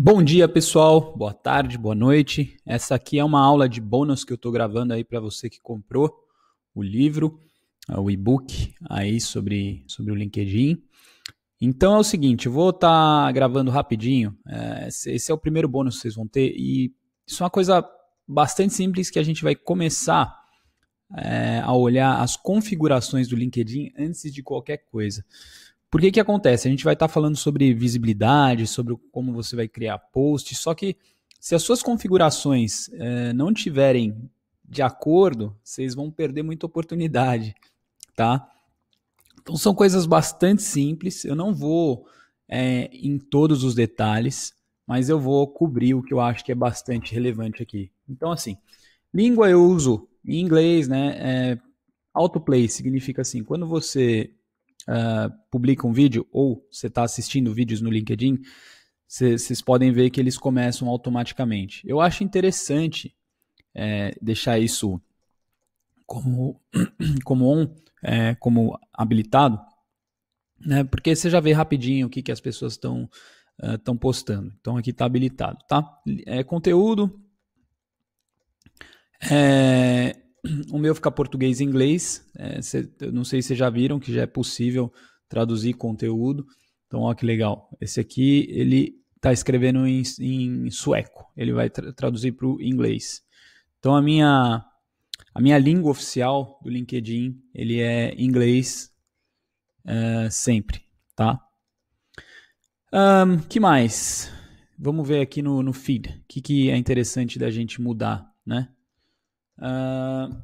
Bom dia, pessoal. Boa tarde, boa noite. Essa aqui é uma aula de bônus que eu estou gravando aí para você que comprou o livro, ah, o e-book aí sobre, sobre o LinkedIn. Então é o seguinte, eu vou estar tá gravando rapidinho. É, esse é o primeiro bônus que vocês vão ter e isso é uma coisa bastante simples que a gente vai começar é, a olhar as configurações do LinkedIn antes de qualquer coisa. Por que que acontece? A gente vai estar tá falando sobre visibilidade, sobre como você vai criar post, só que se as suas configurações é, não tiverem de acordo, vocês vão perder muita oportunidade, tá? Então são coisas bastante simples. Eu não vou é, em todos os detalhes, mas eu vou cobrir o que eu acho que é bastante relevante aqui. Então assim, língua eu uso em inglês, né? É, autoplay significa assim, quando você uh, publica um vídeo ou você está assistindo vídeos no LinkedIn, vocês podem ver que eles começam automaticamente. Eu acho interessante é, deixar isso como, como on, é, como habilitado, né? porque você já vê rapidinho o que, que as pessoas estão estão ah, uh, postando. Então aqui está habilitado, tá? É conteúdo. É, o meu fica português e inglês. É, cê, não sei se vocês já viram que já é possível traduzir conteúdo. Então, ó que legal. Esse aqui, ele está escrevendo em, em, sueco. Ele vai tra traduzir para o inglês. Então, a minha, a minha língua oficial do LinkedIn, ele é inglês é, sempre, tá? Um, que mais? Vamos ver aqui no, no feed. O que, que é interessante da gente mudar, né? Uh,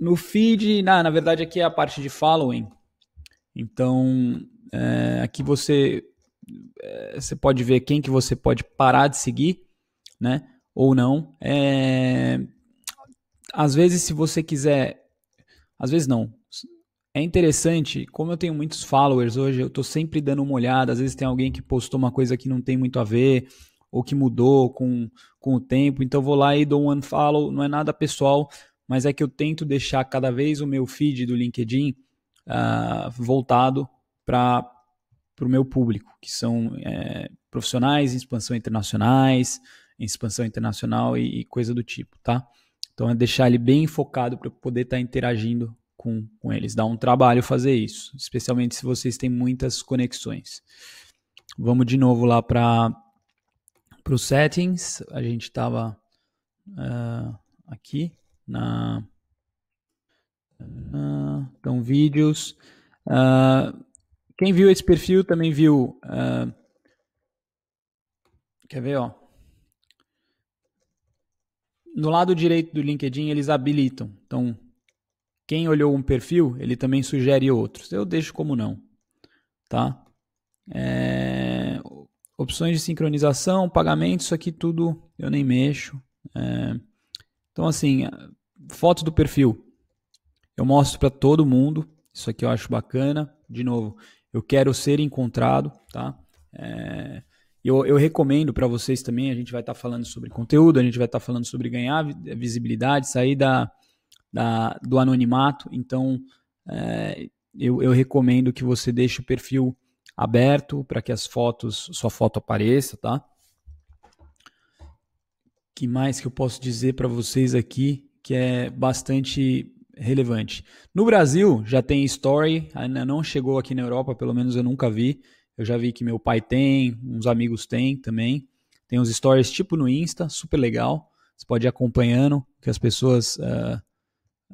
no feed, na, na verdade, aqui é a parte de following. Então, é, aqui você, é, você pode ver quem que você pode parar de seguir, né? Ou não. É, às vezes, se você quiser... Às vezes não. É interessante, como eu tenho muitos followers hoje, eu estou sempre dando uma olhada. Às vezes tem alguém que postou uma coisa que não tem muito a ver ou que mudou com, com o tempo. Então vou lá e dou um unfollow, não é nada pessoal, mas é que eu tento deixar cada vez o meu feed do LinkedIn uh, voltado para o meu público, que são é, profissionais em expansão internacionais, em expansão internacional e, e, coisa do tipo, tá? Então é deixar ele bem focado para poder estar tá interagindo com, com eles. Dá um trabalho fazer isso, especialmente se vocês têm muitas conexões. Vamos de novo lá para para os settings. A gente estava uh, ah, aqui na. Uh, então, vídeos. Uh, quem viu esse perfil também viu. Uh, quer ver, ó? No lado direito do LinkedIn, eles habilitam. Então, quem olhou um perfil, ele também sugere outros. Eu deixo como não, tá? É... Opções de sincronização, pagamento, isso aqui tudo eu nem mexo. É... Então, assim, foto do perfil. Eu mostro para todo mundo. Isso aqui eu acho bacana. De novo, eu quero ser encontrado, tá? É... Eu, eu, recomendo para vocês também, a gente vai estar tá falando sobre conteúdo, a gente vai estar tá falando sobre ganhar eh, visibilidade, sair da, da do anonimato. Então, é, eu, eu, recomendo que você deixe o perfil aberto para que as fotos, sua foto apareça, tá? Que mais que eu posso dizer para vocês aqui que é bastante relevante. No Brasil já tem Story, ainda não chegou aqui na Europa, pelo menos eu nunca vi. Eu já vi que meu pai tem, uns amigos têm também. Tem uns stories tipo no Insta, super legal. Você pode ir acompanhando o que as pessoas uh,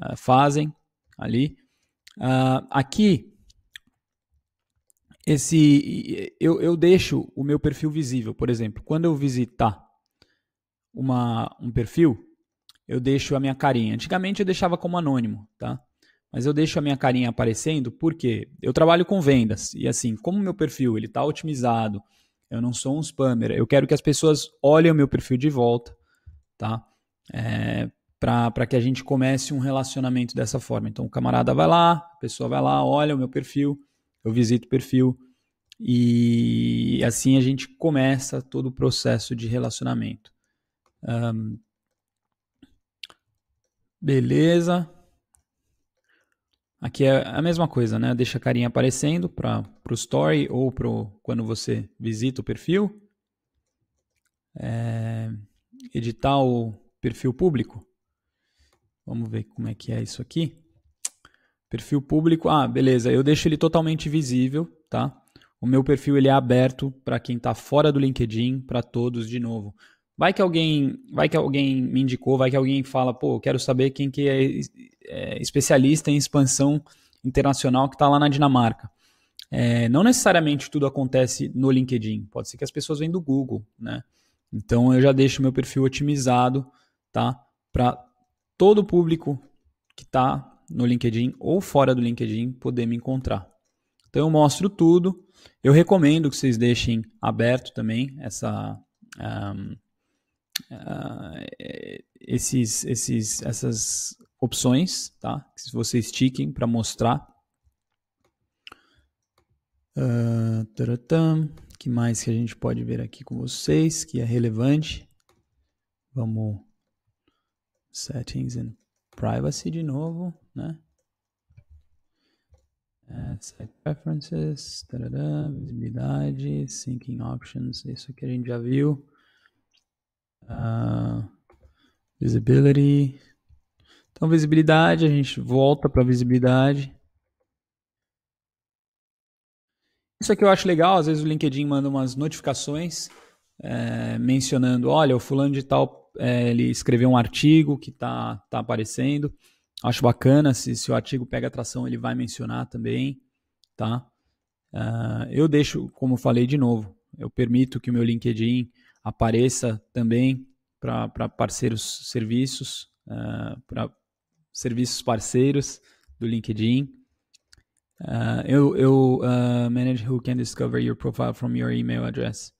uh, fazem ali. Uh, aqui esse eu, eu deixo o meu perfil visível, por exemplo, quando eu visitar uma, um perfil, eu deixo a minha carinha. Antigamente eu deixava como anônimo, tá? Mas eu deixo a minha carinha aparecendo porque eu trabalho com vendas e assim, como meu perfil ele está otimizado, eu não sou um spammer, eu quero que as pessoas olhem o meu perfil de volta, tá? É, para que a gente comece um relacionamento dessa forma. Então o camarada vai lá, a pessoa vai lá, olha o meu perfil, eu visito o perfil e assim a gente começa todo o processo de relacionamento. Um, beleza. Aqui é a mesma coisa, né? Deixa a carinha aparecendo para o story ou pro, quando você visita o perfil. É, editar o perfil público. Vamos ver como é que é isso aqui. Perfil público, ah, beleza, eu deixo ele totalmente visível, tá? O meu perfil ele é aberto para quem está fora do LinkedIn, para todos de novo. Vai que alguém, vai que alguém me indicou, vai que alguém fala, pô, quero saber quem que é, é especialista em expansão internacional que está lá na Dinamarca. É, não necessariamente tudo acontece no LinkedIn. Pode ser que as pessoas vêm do Google, né? Então eu já deixo meu perfil otimizado, tá? Para todo o público que está no LinkedIn ou fora do LinkedIn poder me encontrar. Então eu mostro tudo. Eu recomendo que vocês deixem aberto também essa, um, uh, eh, esses, esses, essas opções, tá? Que vocês tiquem para mostrar. Uh, que mais que a gente pode ver aqui com vocês que é relevante? Vamos settings and privacy de novo, né? É, site preferences, tarará, visibilidade, syncing options, isso que a gente já viu. Uh, visibility. Então, visibilidade, a gente volta para visibilidade. Isso aqui eu acho legal, às vezes o LinkedIn manda umas notificações é, mencionando, olha, o fulano de tal é, ele escreveu um artigo que está tá aparecendo. Acho bacana, se, se o artigo pega atração, ele vai mencionar também, tá? Uh, eu deixo, como falei de novo, eu permito que o meu LinkedIn apareça também para parceiros serviços, uh, ah, para serviços parceiros do LinkedIn. Uh, eu, eu uh, manage who can discover your profile from your email address.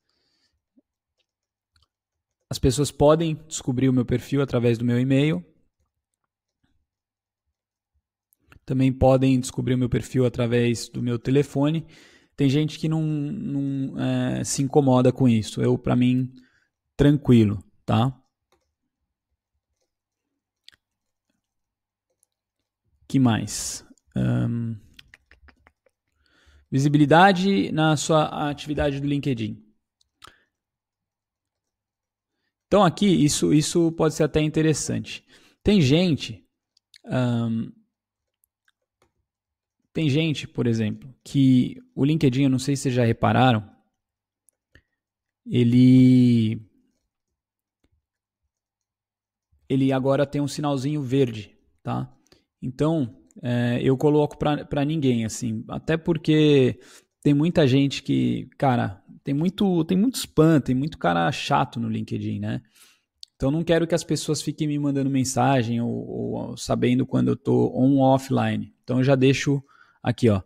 As pessoas podem descobrir o meu perfil através do meu e-mail. Também podem descobrir o meu perfil através do meu telefone. Tem gente que não, não é, se incomoda com isso. Eu, para mim, tranquilo, tá? que mais? Um, visibilidade na sua atividade do LinkedIn. Então aqui isso, isso pode ser até interessante. Tem gente, tem gente, por exemplo, que o LinkedIn, eu não sei se vocês já repararam, ele ele agora tem um sinalzinho verde, tá? Então é, eu coloco para ninguém assim, até porque tem muita gente que, cara, tem muito, tem muito spam, tem muito cara chato no LinkedIn, né? Então não quero que as pessoas fiquem me mandando mensagem ou, ou sabendo quando eu tô on ou offline. Então eu já deixo aqui, ó.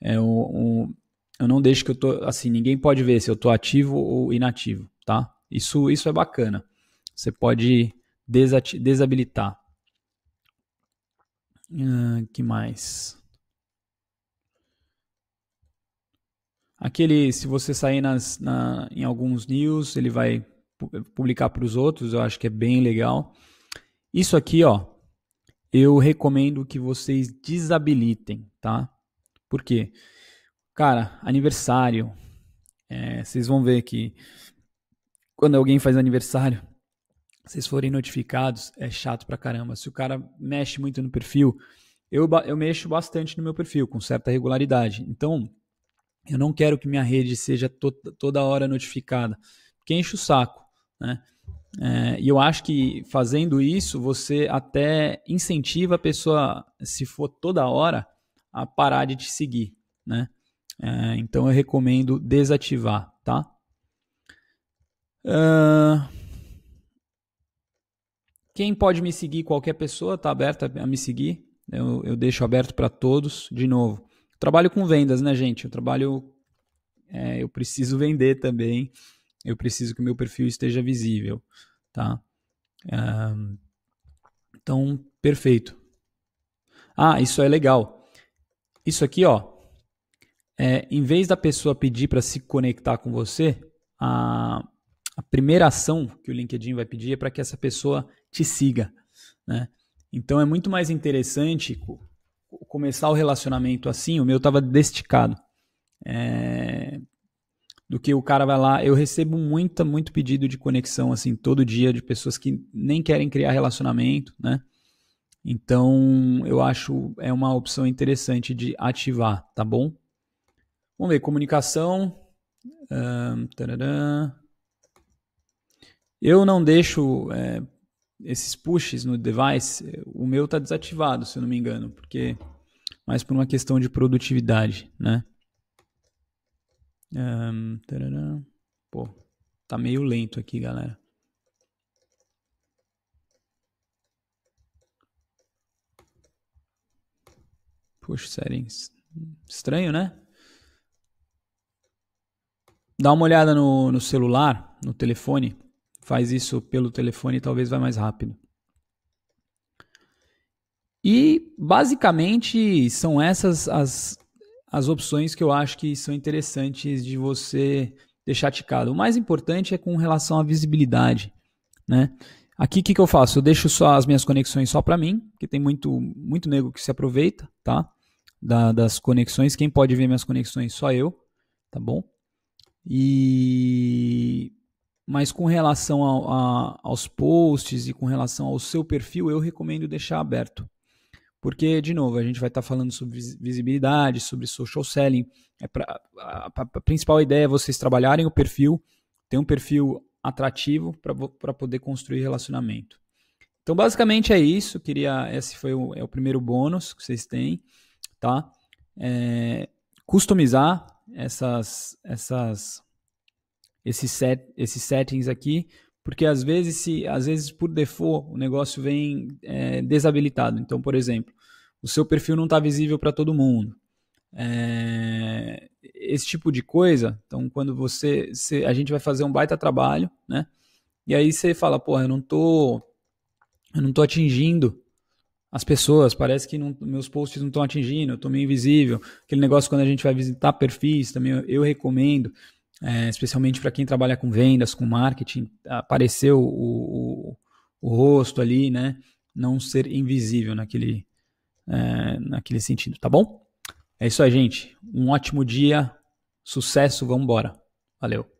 É um, um, eu não deixo que eu tô assim, ninguém pode ver se eu tô ativo ou inativo, tá? Isso, isso é bacana. Você pode desabilitar. Uh, que mais? Aquele, se você sair nas, na, em alguns news, ele vai publicar para os outros, eu acho que é bem legal. Isso aqui, ó, eu recomendo que vocês desabilitem, tá? Por quê? Cara, aniversário. É, vocês vão ver que quando alguém faz aniversário, vocês forem notificados, é chato pra caramba. Se o cara mexe muito no perfil, eu, eu mexo bastante no meu perfil, com certa regularidade. Então, eu não quero que minha rede seja to toda hora notificada, porque enche o saco. Né? É, e eu acho que fazendo isso, você até incentiva a pessoa, se for toda hora, a parar de te seguir. Né? É, então eu recomendo desativar, tá? Uh... Quem pode me seguir? Qualquer pessoa está aberta a me seguir. Eu, eu deixo aberto para todos. De novo, trabalho com vendas, né, gente? Eu trabalho. É, eu preciso vender também. Eu preciso que o meu perfil esteja visível, tá? Um, é, então, perfeito. Ah, isso é legal. Isso aqui, ó. É, em vez da pessoa pedir para se conectar com você, a, a primeira ação que o LinkedIn vai pedir é para que essa pessoa te siga, né? Então é muito mais interessante começar o relacionamento assim, o meu tava desticado. É... Do que o cara vai lá, eu recebo muita, muito pedido de conexão, assim, todo dia, de pessoas que nem querem criar relacionamento, né? Então, eu acho é uma opção interessante de ativar, tá bom? Vamos ver, comunicação. Um, Eu não deixo é, esses pushes no device, o meu está desativado, se eu não me engano, porque mas por uma questão de produtividade, né? Um, Pô, tá meio lento aqui, galera. Push settings. Estranho, né? Dá uma olhada no, no celular, no telefone. Faz isso pelo telefone e talvez vai mais rápido. E basicamente, são essas as, as opções que eu acho que são interessantes de você deixar ticado. O mais importante é com relação à visibilidade. Né? Aqui o que, que eu faço? Eu deixo só as minhas conexões só para mim, porque tem muito, muito nego que se aproveita tá? Da, das conexões. Quem pode ver minhas conexões? Só eu, tá bom? E mas com relação a, aos posts e com relação ao seu perfil, eu recomendo deixar aberto. Porque, de novo, a gente vai estar tá falando sobre visibilidade, sobre social selling. É pra, a, a principal ideia é vocês trabalharem o perfil, ter um perfil atrativo para poder construir relacionamento. Então, basicamente é isso. Queria, esse foi o, é o primeiro bônus que vocês têm, tá? É, customizar essas, essas, esses, set, esses settings aqui porque às vezes se às vezes por default o negócio vem é, desabilitado então por exemplo o seu perfil não está visível para todo mundo é, esse tipo de coisa então quando você se, a gente vai fazer um baita trabalho né e aí você fala porra eu não tô eu não tô atingindo as pessoas, parece que não, meus posts não estão atingindo, eu estou meio invisível. Aquele negócio quando a gente vai visitar perfis também, eu, eu recomendo é, especialmente para quem trabalha com vendas, com marketing, apareceu o, o, o, rosto ali, né? Não ser invisível naquele, é, naquele sentido, tá bom? É isso aí, gente. Um ótimo dia, sucesso, vamos embora. Valeu.